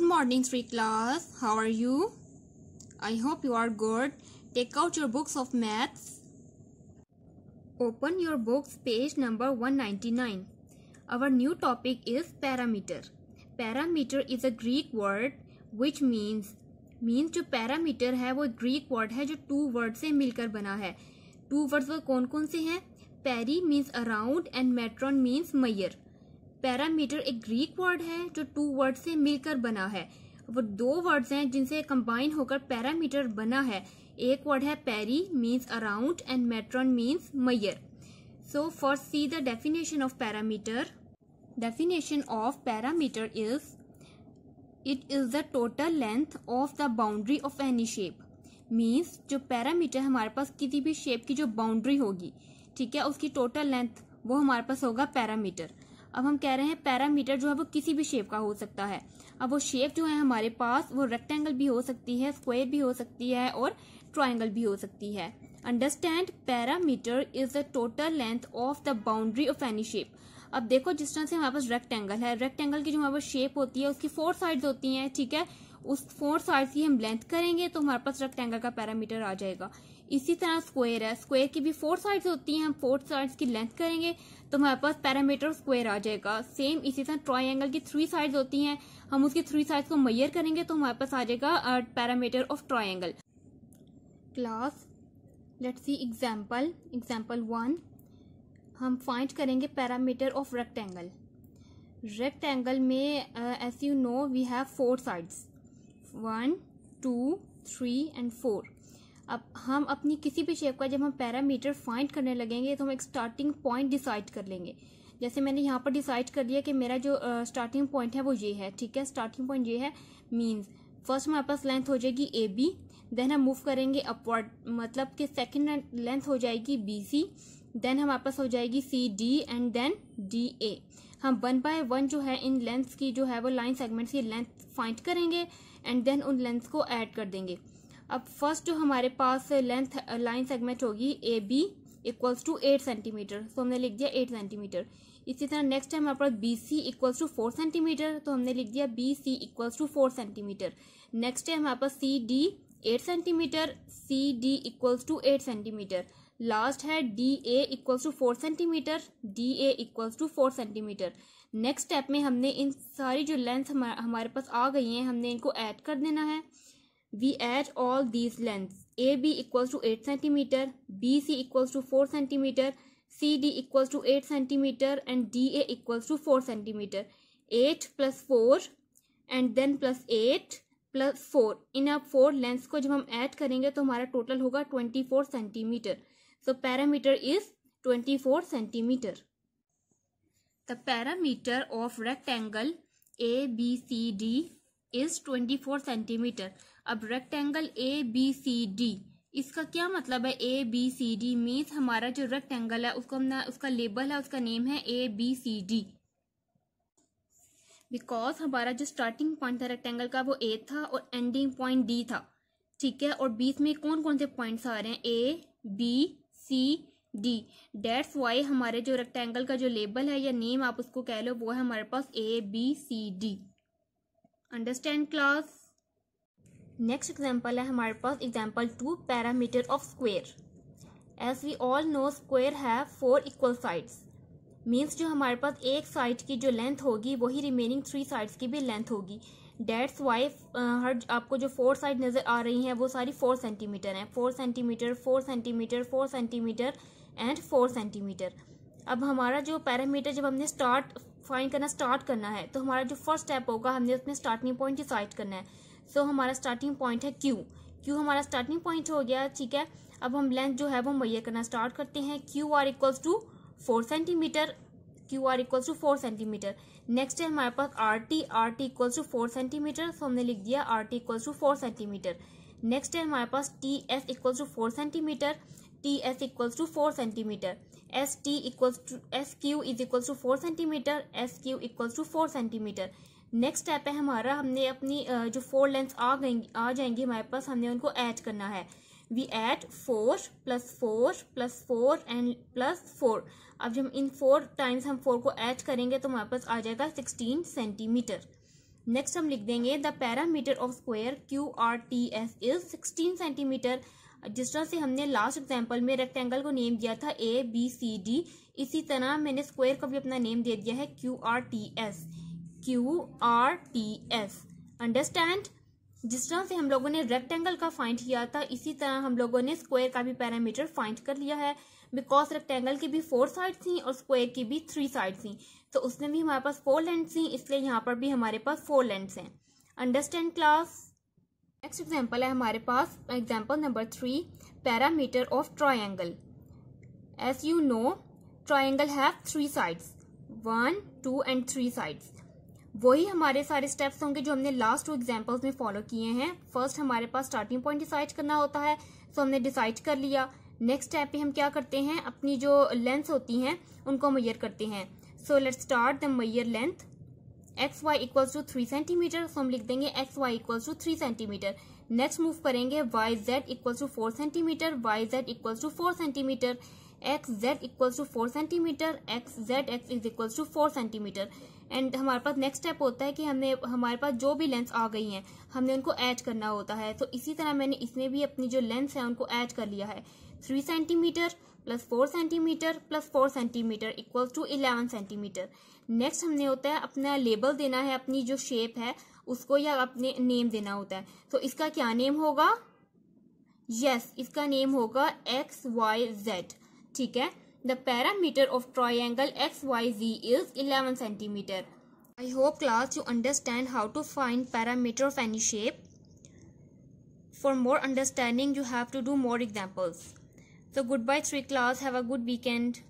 Good morning, three class. How are you? I hope you are good. Take out your books of maths. Open your books, page number 199. Our new topic is parameter. Parameter is a Greek word which means means जो parameter है वो Greek word है जो to word से मिलकर बना है two words वो कौन कौन से हैं peri means around and metron means measure parameter एक ग्रीक वर्ड है जो टू वर्ड से मिलकर बना है वो दो वर्ड्स हैं जिनसे कंबाइन होकर पैरामीटर बना है एक वर्ड है peri means around and metron means measure so for see the definition of parameter definition of parameter is it is the total length of the boundary of any shape means जो parameter हमारे पास किसी भी shape की जो boundary होगी ठीक है उसकी टोटल लेंथ वो हमारे पास होगा पैरामीटर अब हम कह रहे हैं पैरामीटर जो है वो किसी भी शेप का हो सकता है अब वो शेप जो है हमारे पास वो रेक्टेंगल भी हो सकती है स्क्वायर भी हो सकती है और ट्राइंगल भी हो सकती है understand parameter is the total length of the boundary of any shape अब देखो जिस तरह से हमारे पास रेक्टेंगल है रेक्टेंगल की जो हमारे पास शेप होती है उसकी फोर साइड्स होती हैं ठीक है उस फोर साइड की हम लेंथ करेंगे तो हमारे पास रेक्टेंगल का पैरामीटर आ जाएगा इसी तरह स्क्वायर है स्क्वायर की भी फोर साइड्स होती हैं हम फोर साइड्स की लेंथ करेंगे तो हमारे पास पैरामीटर स्क्वायर आ जाएगा सेम इसी तरह ट्राइंगल की थ्री साइड्स होती हैं हम उसकी थ्री साइड्स को मैयर करेंगे तो हमारे पास आ जाएगा parameter of triangle class let see example example one हम फाइंड करेंगे पैरामीटर ऑफ रेक्टेंगल रेक्टेंगल में as you know we have four sides one two three and four अब हम अपनी किसी भी शेप का जब हम पैरामीटर फाइंड करने लगेंगे तो हम एक स्टार्टिंग पॉइंट डिसाइड कर लेंगे जैसे मैंने यहाँ पर डिसाइड कर लिया कि मेरा जो स्टार्टिंग uh, पॉइंट है वो ये है ठीक है स्टार्टिंग पॉइंट ये है मीन्स फर्स्ट हमारे पास लेंथ हो जाएगी ए बी देन हम मूव करेंगे अपवर्ड मतलब कि सेकेंड लेंथ हो जाएगी बी सी देन हमारे पास हो जाएगी C D and then D A हम वन बाय वन जो है इन लेंथ की जो है वो लाइन सेगमेंट की लेंथ फाइंड करेंगे एंड देन उन लेंथ को ऐड कर देंगे अब फर्स्ट जो हमारे पास लेंथ लाइन सेगमेंट होगी A B equals to eight centimetre तो हमने लिख दिया एट सेंटीमीटर इसी तरह नेक्स्ट है हमारे पास B C equals to four centimetre तो हमने लिख दिया B C equals to four centimetre next है हमारे पास C D eight centimetre C D equals to eight centimetre last है D A equals to four centimetre D A equals to four centimetre next step में हमने इन सारी जो length हमारे पास आ गई हैं हमने इनको ऐड कर देना है we add all these length A B equals to eight centimetre B C equals to four centimetre C D equals to eight centimetre and D A equals to four centimetre eight plus four and then plus eight plus four in अब four lens को जब हम add करेंगे तो हमारा total होगा twenty four centimetre so parameter is twenty four centimetre the parameter of rectangle A B C D is twenty four centimetre अब rectangle A B C D इसका क्या मतलब है A B C D means हमारा जो rectangle है उसको हमने उसका लेबल है उसका नेम है A B C D because हमारा जो स्टार्टिंग पॉइंट था रेक्टेंगल का वो ए था और एंडिंग पॉइंट डी था ठीक है और बीच में कौन कौन से पॉइंट्स आ रहे हैं A B C D that's why हमारे जो रेक्टेंगल का जो लेबल है या नेम आप उसको कह लो वो है हमारे पास A B C D understand class next example है हमारे पास example two parameter of square as we all know square have four equal sides means जो हमारे पास एक साइड की जो लेंथ होगी वही रिमेनिंग थ्री साइड्स की भी लेंथ होगी डेट्स वाइफ हर आपको जो फोर साइड नज़र आ रही हैं वो सारी फोर सेंटीमीटर हैं four centimetre four centimetre four centimetre and four centimetre अब हमारा जो पैरामीटर जब हमने स्टार्ट फाइंड करना स्टार्ट करना है तो हमारा जो फर्स्ट स्टेप होगा हमने उसमें स्टार्टिंग पॉइंट डिसाइड करना है सो so, हमारा स्टार्टिंग पॉइंट है क्यू क्यू हमारा स्टार्टिंग पॉइंट हो गया ठीक है अब हम लेंथ जो है वो मैया करना स्टार्ट करते हैं Q R equals to four centimetre Q R equals to four centimetre next है हमारे पास R T R T equals to four centimetre तो हमने लिख दिया R T equals to four centimetre next है हमारे पास T S equals to four centimetre T S equals to four centimetre S T equals to S Q is equals to four centimetre S Q equals to four centimetre next step है हमारा हमने अपनी जो four length आ गई आ जाएंगी हमारे पास हमने उनको ऐड करना है we add four plus four plus four and plus four अब जब इन फोर टाइम्स हम फोर को ऐड करेंगे तो हमारे पास आ जाएगा सिक्सटीन सेंटीमीटर नेक्स्ट हम लिख देंगे the parameter of square Q R T S is sixteen centimetre जिस तरह से हमने लास्ट एग्जाम्पल में रेक्टेंगल को नेम दिया था ए बी सी डी इसी तरह मैंने स्क्वायर को भी अपना नेम दे दिया है Q R T S Q R T S understand जिस तरह से हम लोगों ने रेक्टेंगल का फाइंड किया था इसी तरह हम लोगों ने स्क्वायर का भी पैरामीटर फाइंड कर लिया है बिकॉज रेक्टेंगल की भी फोर साइड थी और स्क्वायर की भी थ्री साइड थी तो उसमें भी हमारे पास फोर लेंथ थी इसलिए यहाँ पर भी हमारे पास फोर लेंथ हैं अंडरस्टैंड क्लास नेक्स्ट एग्जाम्पल है हमारे पास example number three parameter of triangle as you know triangle have three sides one two and three sides वही हमारे सारे स्टेप्स होंगे जो हमने लास्ट टू एग्जाम्पल्स में फॉलो किए हैं फर्स्ट हमारे पास स्टार्टिंग पॉइंट डिसाइड करना होता है सो so हमने डिसाइड कर लिया नेक्स्ट स्टेप पे हम क्या करते हैं अपनी जो लेंथ होती हैं उनको मैयर करते हैं so let start the measure length X Y equals to three centimetre so हम लिख देंगे X Y equals to three centimetre next move करेंगे Y Z equals to four centimetre Y Z equals to four centimetre X Z equals to four centimetre X Z X is equals to four centimetre and हमारे पास next step होता है कि हमने हमारे पास जो भी लेंस आ गई हैं हमने उनको ऐड करना होता है तो इसी तरह मैंने इसमें भी अपनी जो लेंस है उनको ऐड कर लिया है three centimetre plus four centimetre plus four centimetre equal to eleven centimetre next हमने होता है अपना लेबल देना है अपनी जो शेप है उसको या अपने नेम देना होता है तो इसका क्या नेम होगा यस yes, इसका नेम होगा एक्स वाई जेड ठीक है The parameter of triangle XYZ is 11 cm. I hope class you understand how to find parameter of any shape. For more understanding you have to do more examples. So goodbye 3 class. Have a good weekend.